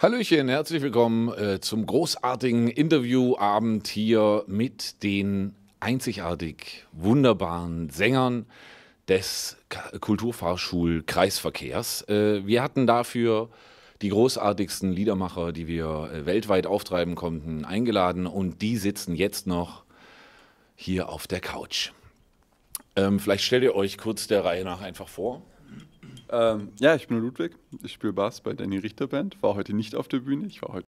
Hallöchen, herzlich willkommen äh, zum großartigen Interviewabend hier mit den einzigartig wunderbaren Sängern des K Kulturfahrschulkreisverkehrs. Äh, wir hatten dafür die großartigsten Liedermacher, die wir äh, weltweit auftreiben konnten, eingeladen und die sitzen jetzt noch hier auf der Couch. Ähm, vielleicht stellt ihr euch kurz der Reihe nach einfach vor. Ähm, ja, ich bin Ludwig. Ich spiele Bass bei Danny Richter Band. War heute nicht auf der Bühne. Ich war heute